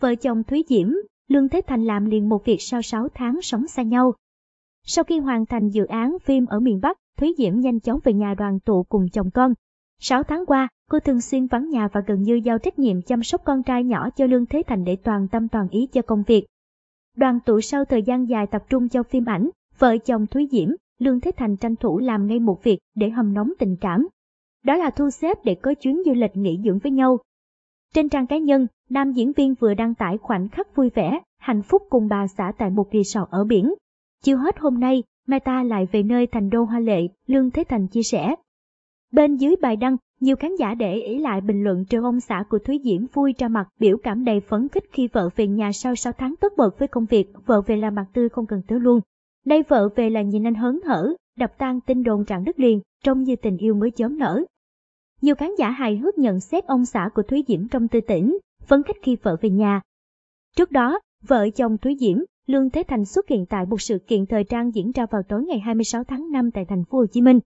Vợ chồng Thúy Diễm, Lương Thế Thành làm liền một việc sau 6 tháng sống xa nhau. Sau khi hoàn thành dự án phim ở miền Bắc, Thúy Diễm nhanh chóng về nhà đoàn tụ cùng chồng con. 6 tháng qua, cô thường xuyên vắng nhà và gần như giao trách nhiệm chăm sóc con trai nhỏ cho Lương Thế Thành để toàn tâm toàn ý cho công việc. Đoàn tụ sau thời gian dài tập trung cho phim ảnh, vợ chồng Thúy Diễm, Lương Thế Thành tranh thủ làm ngay một việc để hầm nóng tình cảm. Đó là thu xếp để có chuyến du lịch nghỉ dưỡng với nhau, trên trang cá nhân, nam diễn viên vừa đăng tải khoảnh khắc vui vẻ, hạnh phúc cùng bà xã tại một resort ở biển. chưa hết hôm nay, Meta lại về nơi thành đô hoa lệ, Lương Thế Thành chia sẻ. Bên dưới bài đăng, nhiều khán giả để ý lại bình luận trêu ông xã của Thúy Diễm vui ra mặt biểu cảm đầy phấn khích khi vợ về nhà sau 6 tháng tất bật với công việc, vợ về là mặt tươi không cần tới luôn. Đây vợ về là nhìn anh hớn hở, đập tan tin đồn trạng đất liền, trông như tình yêu mới chớm nở. Nhiều khán giả hài hước nhận xét ông xã của Thúy Diễm trong tư tỉnh, phấn khích khi vợ về nhà. Trước đó, vợ chồng Thúy Diễm, Lương Thế Thành xuất hiện tại một sự kiện thời trang diễn ra vào tối ngày 26 tháng 5 tại thành phố Hồ Chí Minh.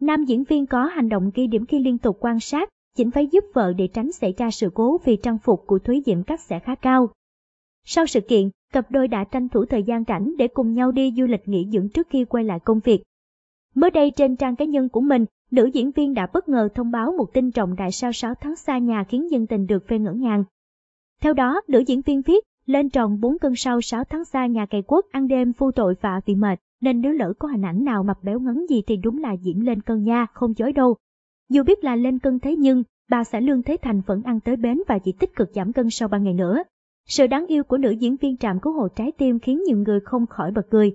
Nam diễn viên có hành động ghi điểm khi liên tục quan sát, chỉnh váy giúp vợ để tránh xảy ra sự cố vì trang phục của Thúy Diễm cắt sẽ khá cao. Sau sự kiện, cặp đôi đã tranh thủ thời gian rảnh để cùng nhau đi du lịch nghỉ dưỡng trước khi quay lại công việc. Mới đây trên trang cá nhân của mình, nữ diễn viên đã bất ngờ thông báo một tin trọng đại sau 6 tháng xa nhà khiến dân tình được phê ngỡ ngàng. Theo đó, nữ diễn viên viết, lên tròn 4 cân sau 6 tháng xa nhà cày quốc ăn đêm phu tội và vì mệt, nên nếu lỡ có hình ảnh nào mập béo ngấn gì thì đúng là diễn lên cân nha, không chối đâu. Dù biết là lên cân thế nhưng, bà xã Lương Thế Thành vẫn ăn tới bến và chỉ tích cực giảm cân sau 3 ngày nữa. Sự đáng yêu của nữ diễn viên trạm cứu hộ trái tim khiến nhiều người không khỏi bật cười.